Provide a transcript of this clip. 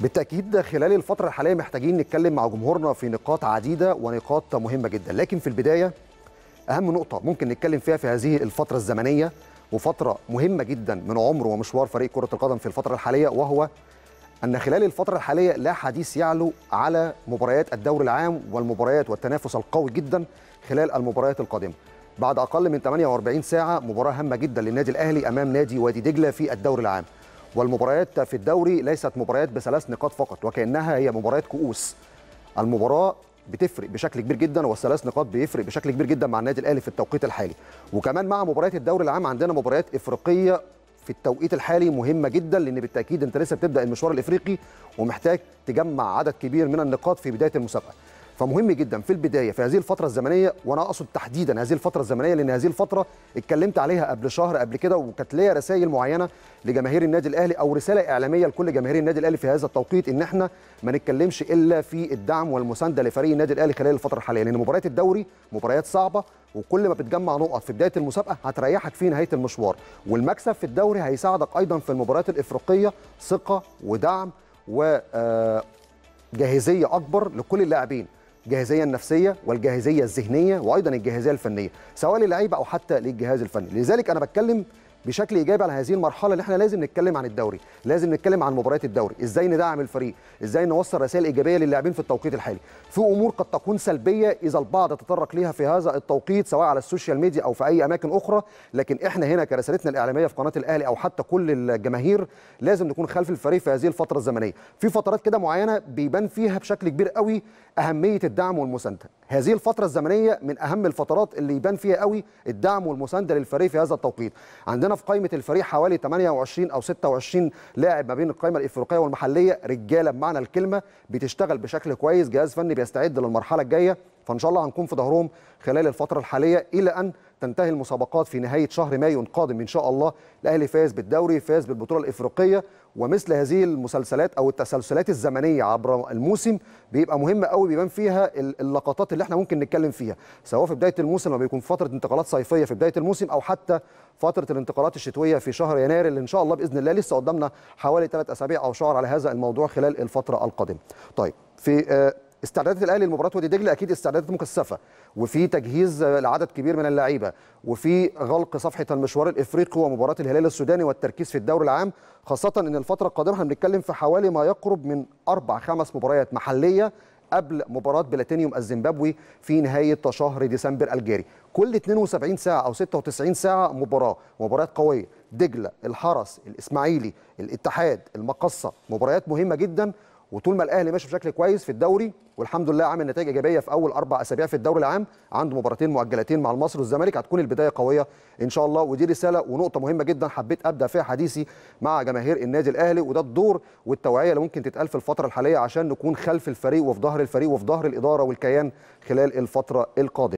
بالتاكيد خلال الفتره الحاليه محتاجين نتكلم مع جمهورنا في نقاط عديده ونقاط مهمه جدا لكن في البدايه اهم نقطه ممكن نتكلم فيها في هذه الفتره الزمنيه وفتره مهمه جدا من عمر ومشوار فريق كره القدم في الفتره الحاليه وهو ان خلال الفتره الحاليه لا حديث يعلو على مباريات الدوري العام والمباريات والتنافس القوي جدا خلال المباريات القادمه بعد اقل من 48 ساعه مباراه هامه جدا للنادي الاهلي امام نادي وادي دجله في الدوري العام والمباريات في الدوري ليست مباريات بثلاث نقاط فقط وكأنها هي مباريات كؤوس المباراة بتفرق بشكل كبير جدا والثلاث نقاط بيفرق بشكل كبير جدا مع النادي الاهلي في التوقيت الحالي وكمان مع مباريات الدوري العام عندنا مباريات افريقيه في التوقيت الحالي مهمه جدا لان بالتاكيد انت لسه بتبدا المشوار الافريقي ومحتاج تجمع عدد كبير من النقاط في بدايه المسابقه فمهم جدا في البدايه في هذه الفتره الزمنيه وانا اقصد تحديدا هذه الفتره الزمنيه لان هذه الفتره اتكلمت عليها قبل شهر قبل كده وكانت ليا رسائل معينه لجماهير النادي الاهلي او رساله اعلاميه لكل جماهير النادي الاهلي في هذا التوقيت ان احنا ما نتكلمش الا في الدعم والمسانده لفريق النادي الاهلي خلال الفتره الحاليه لان مباريات الدوري مباريات صعبه وكل ما بتجمع نقط في بدايه المسابقه هتريحك في نهايه المشوار والمكسب في الدوري هيساعدك ايضا في المباريات الافريقيه ثقه ودعم و آه، جاهزيه اكبر لكل اللاعبين الجاهزيه النفسيه والجاهزيه الذهنيه وايضا الجاهزيه الفنيه سواء للعيبه او حتى للجهاز الفني لذلك انا بتكلم بشكل ايجابي على هذه المرحله اللي احنا لازم نتكلم عن الدوري لازم نتكلم عن مباريات الدوري ازاي ندعم الفريق ازاي نوصل رسائل ايجابيه للاعبين في التوقيت الحالي في امور قد تكون سلبيه اذا البعض تطرق ليها في هذا التوقيت سواء على السوشيال ميديا او في اي اماكن اخرى لكن احنا هنا كرسالتنا الاعلاميه في قناه الاهلي او حتى كل الجماهير لازم نكون خلف الفريق في هذه الفتره الزمنيه في فترات كده معينه بيبان فيها بشكل كبير قوي اهميه الدعم والمسانده هذه الفتره الزمنيه من اهم الفترات اللي يبان فيها قوي الدعم والمسانده للفريق في هذا التوقيت عندنا عندنا في قائمه الفريق حوالي 28 او 26 لاعب ما بين القائمه الافريقيه والمحليه رجاله بمعنى الكلمه بتشتغل بشكل كويس جهاز فني بيستعد للمرحله الجايه فان شاء الله هنكون في ظهرهم خلال الفتره الحاليه الى ان تنتهي المسابقات في نهايه شهر مايو القادم ان شاء الله الاهلي فاز بالدوري فاز بالبطوله الافريقيه ومثل هذه المسلسلات او التسلسلات الزمنيه عبر الموسم بيبقى مهم قوي بيبان فيها اللقطات اللي احنا ممكن نتكلم فيها سواء في بدايه الموسم لما بيكون فتره انتقالات صيفيه في بدايه الموسم او حتى فتره الانتقالات الشتويه في شهر يناير اللي ان شاء الله باذن الله لسه قدامنا حوالي ثلاث اسابيع او شهر على هذا الموضوع خلال الفتره القادمه. طيب في آه، استعدادات الاهلي لمباراه وادي دجله اكيد استعدادات مكثفه وفي تجهيز لعدد كبير من اللعيبه وفي غلق صفحه المشوار الافريقي ومباراه الهلال السوداني والتركيز في الدوري العام خاصه ان الفتره القادمه هنتكلم في حوالي ما يقرب من اربع خمس مباريات محليه قبل مباراه بلاتينيوم الزيمبابوي في نهايه شهر ديسمبر الجاري كل 72 ساعه او 96 ساعه مباراه مباريات قويه دجله الحرس الاسماعيلي الاتحاد المقصه مباريات مهمه جدا وطول ما الاهلي ماشي بشكل كويس في الدوري والحمد لله عامل نتائج ايجابيه في اول اربع اسابيع في الدوري العام عنده مباراتين مؤجلتين مع المصري والزمالك هتكون البدايه قويه ان شاء الله ودي رساله ونقطه مهمه جدا حبيت ابدا فيها حديثي مع جماهير النادي الاهلي وده الدور والتوعيه اللي ممكن تتقال في الفتره الحاليه عشان نكون خلف الفريق وفي ظهر الفريق وفي ظهر الاداره والكيان خلال الفتره القادمه